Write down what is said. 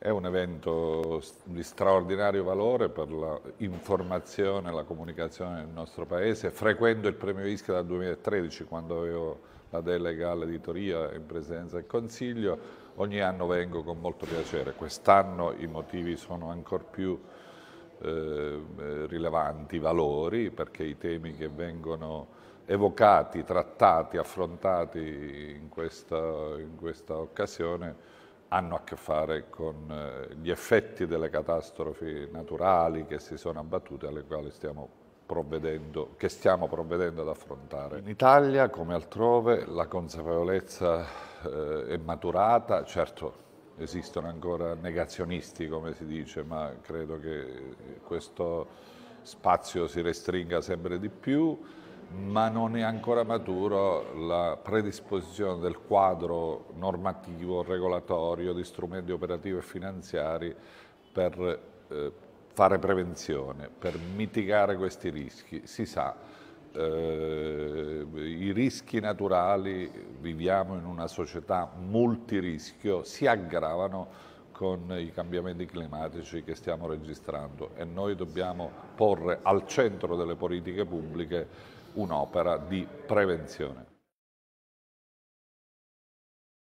È un evento di straordinario valore per l'informazione e la comunicazione nel nostro Paese. Frequento il premio Ischia dal 2013, quando avevo la delega all'editoria in presenza del Consiglio. Ogni anno vengo con molto piacere. Quest'anno i motivi sono ancora più eh, eh, rilevanti, valori, perché i temi che vengono evocati, trattati, affrontati in questa, in questa occasione hanno a che fare con eh, gli effetti delle catastrofi naturali che si sono abbattute alle quali stiamo provvedendo, che stiamo provvedendo ad affrontare. In Italia, come altrove, la consapevolezza eh, è maturata, certo esistono ancora negazionisti, come si dice, ma credo che questo spazio si restringa sempre di più ma non è ancora maturo la predisposizione del quadro normativo, regolatorio, di strumenti operativi e finanziari per eh, fare prevenzione, per mitigare questi rischi. Si sa, eh, i rischi naturali, viviamo in una società multirischio, si aggravano con i cambiamenti climatici che stiamo registrando e noi dobbiamo porre al centro delle politiche pubbliche un'opera di prevenzione.